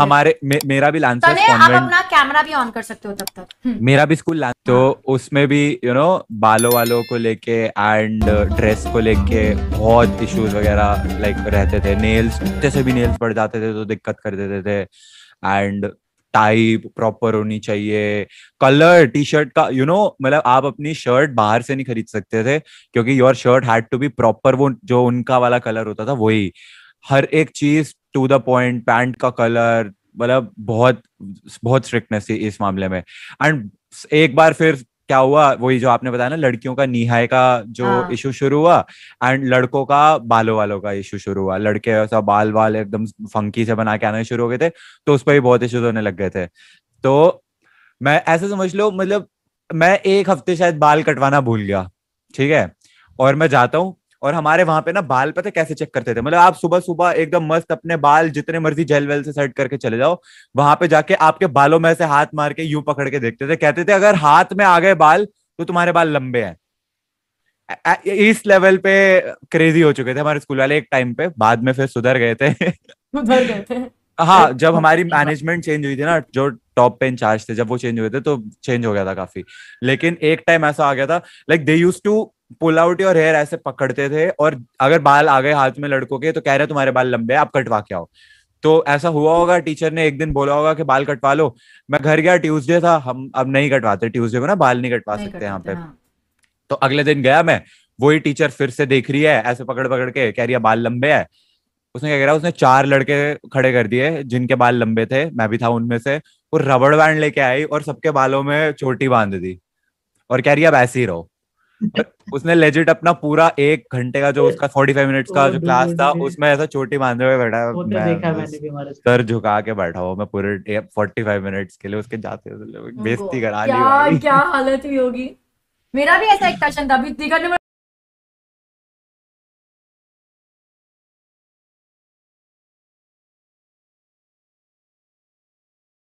हमारे मे, मेरा भी लांसर्स आप अपना कैमरा भी ऑन कर सकते हो तब तक हम्म। मेरा भी स्कूल लांस तो उसमें भी यू नो बालों वालों को लेके एंड ड्रेस को लेके बहुत इश्यूज वगैरह लाइक रहते थे नेल्स जैसे भी नेल्स पड़ जाते थे तो दिक्कत कर देते थे एंड टाइप प्रॉपर होनी चाहिए कलर टी शर्ट का यू नो मतलब आप अपनी शर्ट बाहर से नहीं खरीद सकते थे क्योंकि your shirt had to be proper वो जो उनका वाला कलर होता था वही हर एक चीज टू द पॉइंट पैंट का कलर मतलब बहुत बहुत स्ट्रिक्टनेस थी इस मामले में एंड एक बार फिर क्या हुआ वही जो आपने बताया ना लड़कियों का निहाय का जो इशू हाँ। शुरू हुआ एंड लड़कों का बालों वालों का इशू शुरू हुआ लड़के ऐसा बाल वाल एकदम फंकी से बना के आने शुरू हो गए थे तो उस पर भी बहुत इश्यूज होने लग गए थे तो मैं ऐसे समझ लो मतलब मैं एक हफ्ते शायद बाल कटवाना भूल गया ठीक है और मैं जाता हूँ और हमारे वहां पे ना बाल पता कैसे चेक करते थे मतलब आप सुबह सुबह एकदम मस्त अपने बाल जितने मर्जी जेल वेल से सेट करके चले जाओ वहां पे जाके आपके बालों में से हाथ मार के यूं पकड़ के देखते थे कहते थे अगर हाथ में आ गए बाल तो तुम्हारे बाल लंबे हैं इस लेवल पे क्रेजी हो चुके थे हमारे स्कूल वाले एक टाइम पे बाद में फिर सुधर गए थे सुधर गए थे हाँ जब हमारी मैनेजमेंट चेंज हुई थी ना जो टॉप पे इंचार्ज थे जब वो चेंज हुए थे तो चेंज हो गया था काफी लेकिन एक टाइम ऐसा आ गया था like they used to pull out your hair ऐसे पकड़ते थे और अगर बाल आ गए हाथ में लड़कों के तो कह रहे तुम्हारे बाल लंबे आप कटवा के आओ तो ऐसा हुआ होगा टीचर ने एक दिन बोला होगा कि बाल कटवा लो मैं घर गया ट्यूसडे था हम अब नहीं कटवाते ट्यूसडे को ना बाल नहीं कटवा सकते यहाँ पे हाँ। तो अगले दिन गया मैं वही टीचर फिर से देख रही है ऐसे पकड़ पकड़ के कह रही है बाल लंबे है उसने क्या कह रहा उसने चार लड़के खड़े कर दिए जिनके बाल लंबे थे मैं भी था उनमें से वो रबड़ बैंड लेके आई और सबके बालों में चोटी बांध दी और कह रही अब ऐसे ही रहो उसने लेजिट अपना पूरा एक घंटे का जो उसका फोर्टी फाइव मिनट्स का जो क्लास था उसमें ऐसा चोटी बांधे हुए बैठा तो मैं सर झुका के बैठा हुआ मैं पूरे फोर्टी फाइव मिनट्स के लिए उसके जाते बेजती करा ली क्या हालत हुई होगी मेरा भी ऐसा एक क्वेश्चन था अभी